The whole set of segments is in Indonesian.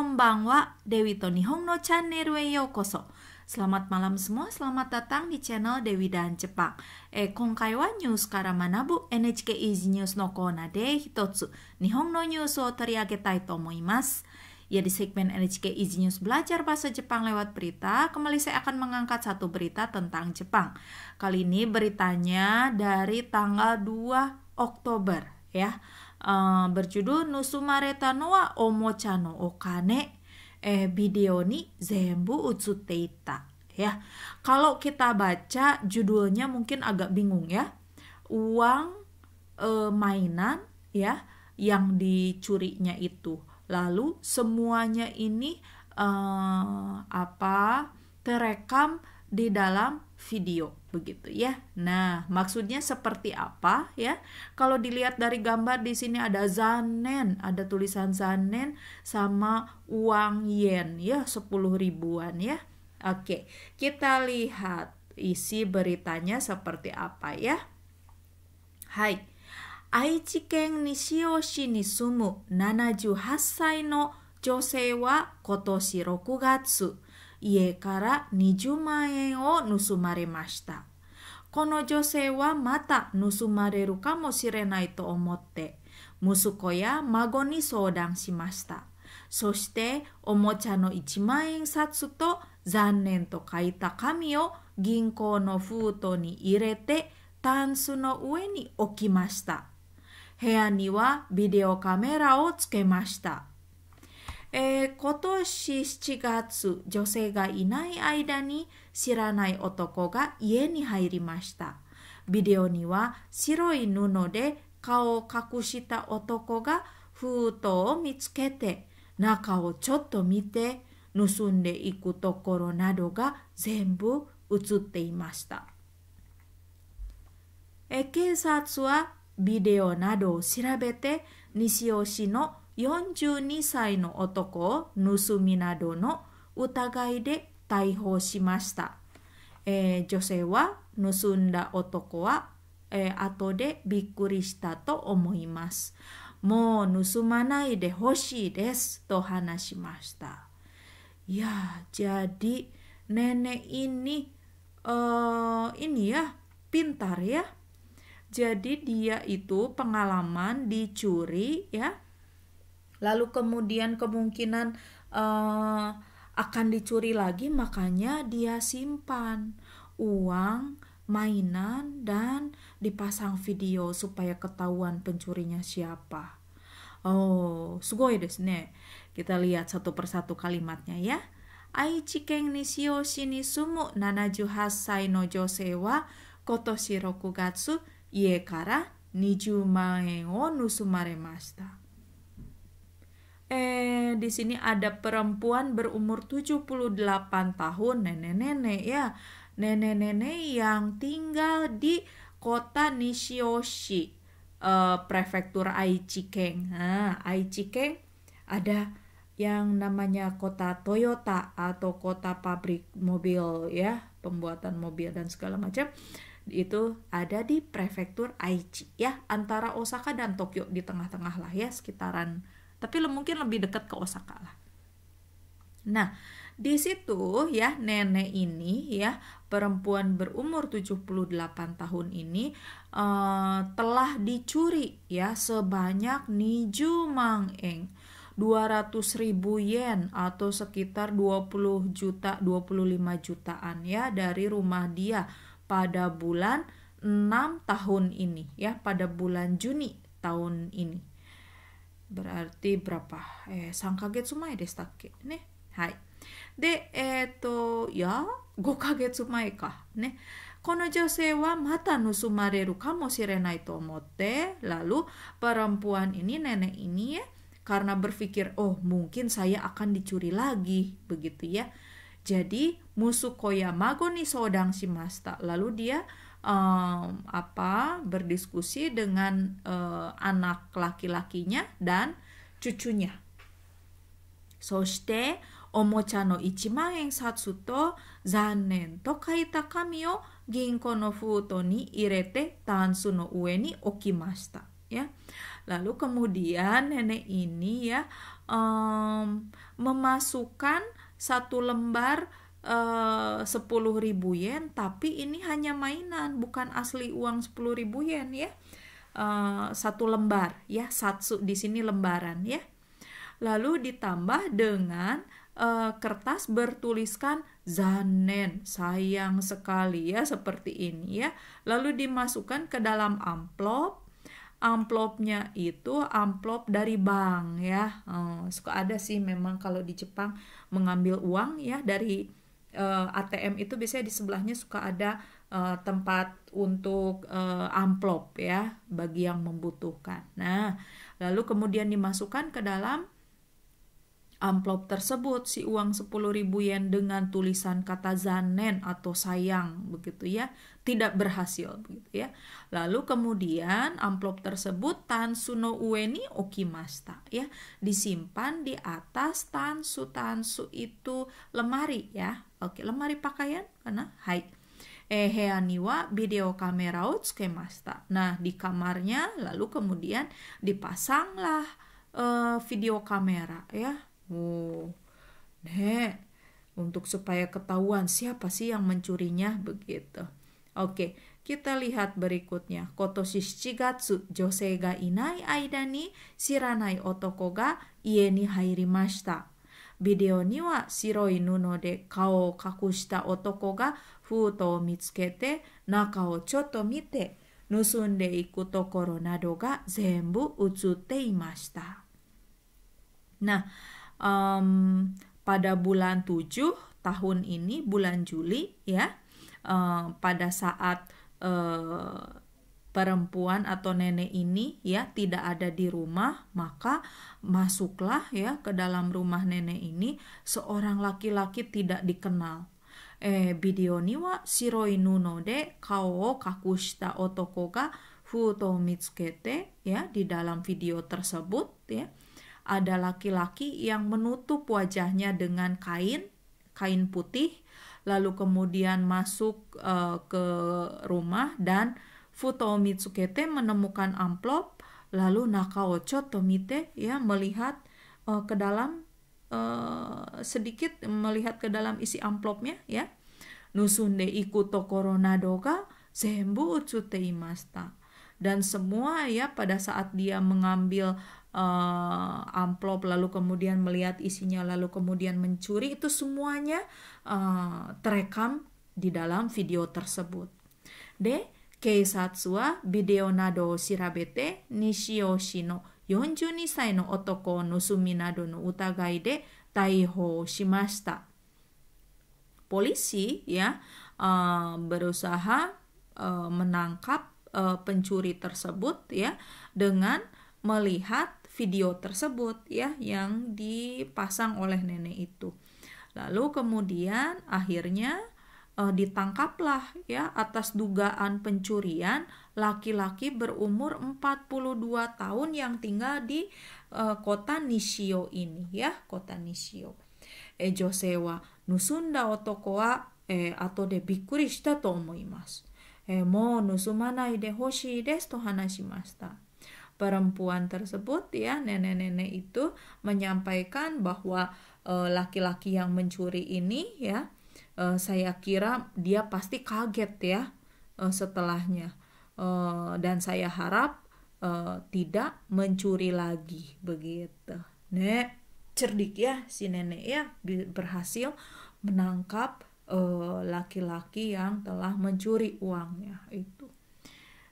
Konbangwa Dewi Tonihong no channel Weyo yokoso. Selamat malam semua, selamat datang di channel Dewi dan Jepang. Eh, kongkai wa news kara manabu NHK Easy News no kona de hitotsu Nihon no news o toriagetai to Ya di segmen NHK Easy News Belajar Bahasa Jepang lewat berita, kembali saya akan mengangkat satu berita tentang Jepang. Kali ini beritanya dari tanggal 2 Oktober ya uh, berjudul Nusumareta noa omocha no okane eh video ni zembu utsuteita ya. Kalau kita baca judulnya mungkin agak bingung ya. Uang eh, mainan ya yang dicurinya itu. Lalu semuanya ini eh, apa? terekam di dalam video begitu ya. Nah, maksudnya seperti apa ya? Kalau dilihat dari gambar di sini ada zanen, ada tulisan zanen sama uang yen ya 10 ribuan ya. Oke, kita lihat isi beritanya seperti apa ya. Hai. nishio Aichi sumu 78 kotoshi 6 gatsu. 家から20万円を盗まれました。この女性はまた盗まれるかもしれないと思って、息子や孫に相談しました。そして、おもちゃの1万円札と残念と書いた紙を銀行の封筒に入れて、タンスの上に置きました。部屋にはビデオカメラをつけました。えー、今年7月、女性がいない間に知らない男が家に入りました。ビデオには白い布で顔を隠した男が封筒を見つけて、中をちょっと見て、盗んでいくところなどが全部映っていました。え警察はビデオなどを調べて西尾市の42歳の男盗みなどの疑いで逮捕しました、えー、女性は盗んだ男は、えー、後でびっくりしたと思いますもう盗まないでほしいですと話しましたいや dia itu pengalaman dicuri ya lalu kemudian kemungkinan uh, akan dicuri lagi, makanya dia simpan uang, mainan, dan dipasang video supaya ketahuan pencurinya siapa. Oh, sugoi desu ne. Kita lihat satu persatu kalimatnya ya. Aichi ken ni shi ni sumu 78歳の女性は今年6月家から20 nusumaremashita. Eh, di sini ada perempuan berumur 78 tahun, nenek-nenek ya. Nenek-nenek yang tinggal di kota Nishioshi, eh, prefektur Aichikeng. Nah, Aichikeng ada yang namanya kota Toyota atau kota pabrik mobil ya, pembuatan mobil dan segala macam itu ada di prefektur Aichi ya antara Osaka dan Tokyo di tengah-tengah lah ya sekitaran tapi mungkin lebih dekat ke Osaka lah. Nah, di situ ya nenek ini ya perempuan berumur 78 tahun ini uh, telah dicuri ya sebanyak niju mangeng 200 ribu yen atau sekitar 20 juta 25 jutaan ya dari rumah dia pada bulan 6 tahun ini ya pada bulan Juni tahun ini berarti berapa? eh eh Hai. ya, Kono mata renai tomote, lalu perempuan ini, nenek ini ya, karena berpikir, oh mungkin saya akan dicuri lagi, begitu ya. Jadi, musuh Koyamago nih sodang si Masta. Lalu dia um, apa berdiskusi dengan uh, anak laki-lakinya dan cucunya. Soshite omocha no 1 man satsu to zannen to kaita kami o ginko no futo ni irete tansu no ue ni okimashita. Ya. Lalu kemudian nenek ini ya um, memasukkan satu lembar Eh, sepuluh ribu yen tapi ini hanya mainan bukan asli uang sepuluh ribu yen ya uh, satu lembar ya satu di sini lembaran ya lalu ditambah dengan uh, kertas bertuliskan zanen sayang sekali ya seperti ini ya lalu dimasukkan ke dalam amplop amplopnya itu amplop dari bank ya uh, suka ada sih memang kalau di Jepang mengambil uang ya dari uh, eh, ATM itu biasanya di sebelahnya suka ada uh, tempat untuk uh, amplop ya bagi yang membutuhkan. Nah, lalu kemudian dimasukkan ke dalam Amplop tersebut si uang 10.000 yen dengan tulisan kata zanen atau sayang begitu ya, tidak berhasil begitu ya. Lalu kemudian amplop tersebut tansu no ueni okimasta ya, disimpan di atas tansu tansu itu lemari ya. Oke, lemari pakaian karena hai Eheaniwa eh, video kamera masta. Nah, di kamarnya lalu kemudian dipasanglah uh, video kamera ya Oh, nek, untuk supaya ketahuan siapa sih yang mencurinya begitu. Oke, kita lihat berikutnya. Kotoshi shigatsu josei ga inai aida ni shiranai otoko ga ie ni hairimashita. Video ni wa shiroi nuno de kao o kakushita otoko ga futo o mitsukete naka o chotto mite nusunde iku tokoro nado ga zenbu utsutte imashita. Nah, um, pada bulan 7 tahun ini bulan Juli ya uh, pada saat uh, perempuan atau nenek ini ya tidak ada di rumah maka masuklah ya ke dalam rumah nenek ini seorang laki-laki tidak dikenal eh video ni wa shiroi nuno de kao o kakushita otoko ga futo mitsukete ya di dalam video tersebut ya ada laki-laki yang menutup wajahnya dengan kain, kain putih, lalu kemudian masuk uh, ke rumah dan Futao Mitsukete menemukan amplop, lalu Nakaocho Tomite ya melihat uh, ke dalam uh, sedikit melihat ke dalam isi amplopnya ya. Nusunde iku tokorona doga sembu utsute imasta. Dan semua ya pada saat dia mengambil uh, amplop lalu kemudian melihat isinya lalu kemudian mencuri itu semuanya uh, terekam di dalam video tersebut. De keisatsu wa video nado shirabete Nishiyoshi no 42 Polisi ya uh, berusaha uh, menangkap uh, pencuri tersebut ya dengan melihat video tersebut ya yang dipasang oleh nenek itu. Lalu kemudian akhirnya eh, ditangkaplah ya atas dugaan pencurian laki-laki berumur 42 tahun yang tinggal di eh, kota Nishio ini ya, kota Nishio. Ejo eh, sewa nusunda otoko wa eh, ato de bikkuri shita to omoimasu. Eh, mo nusumanai de hoshii desu to hanashimashita perempuan tersebut ya nenek-nenek itu menyampaikan bahwa eh, laki-laki e, yang mencuri ini ya e, saya kira dia pasti kaget ya e, setelahnya e, dan saya harap e, tidak mencuri lagi begitu. Nek cerdik ya si nenek ya berhasil menangkap laki-laki e, yang telah mencuri uangnya itu.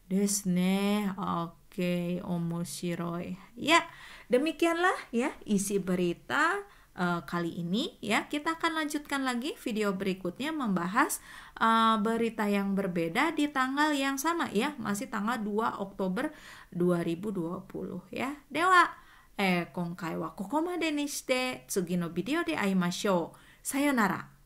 Desne, oke. Nikkei Omoshiroi. Ya, demikianlah ya isi berita uh, kali ini ya. Kita akan lanjutkan lagi video berikutnya membahas uh, berita yang berbeda di tanggal yang sama ya, masih tanggal 2 Oktober 2020 ya. Dewa, eh, kongkai wa koko ni shite, tsugi video de aimashou. Sayonara.